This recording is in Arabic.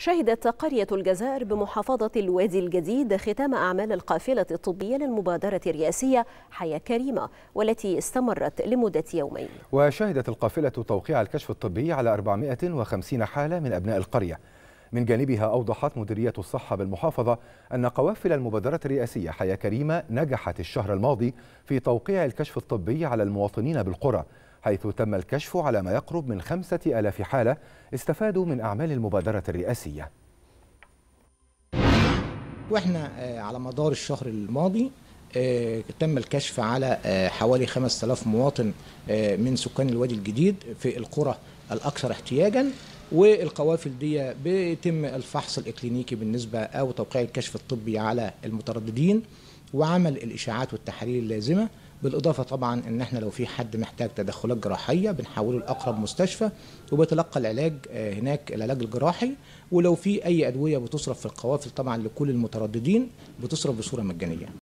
شهدت قرية الجزائر بمحافظة الوادي الجديد ختام أعمال القافلة الطبية للمبادرة الرئاسية حياة كريمة والتي استمرت لمدة يومين وشهدت القافلة توقيع الكشف الطبي على 450 حالة من أبناء القرية من جانبها أوضحت مديرية الصحة بالمحافظة أن قوافل المبادرة الرئاسية حياة كريمة نجحت الشهر الماضي في توقيع الكشف الطبي على المواطنين بالقرى حيث تم الكشف على ما يقرب من خمسة ألاف حالة استفادوا من أعمال المبادرة الرئاسية وإحنا آه، على مدار الشهر الماضي آه، تم الكشف على آه، حوالي 5000 مواطن من سكان الوادي الجديد في القرى الأكثر احتياجاً والقوافل دي بيتم الفحص الاكلينيكي بالنسبه او توقيع الكشف الطبي على المترددين وعمل الاشاعات والتحاليل اللازمه بالاضافه طبعا ان احنا لو في حد محتاج تدخلات جراحيه بنحوله لاقرب مستشفى وبيتلقى العلاج آه، هناك العلاج الجراحي ولو في اي ادويه بتصرف في القوافل طبعا لكل المترددين بتصرف بصوره مجانيه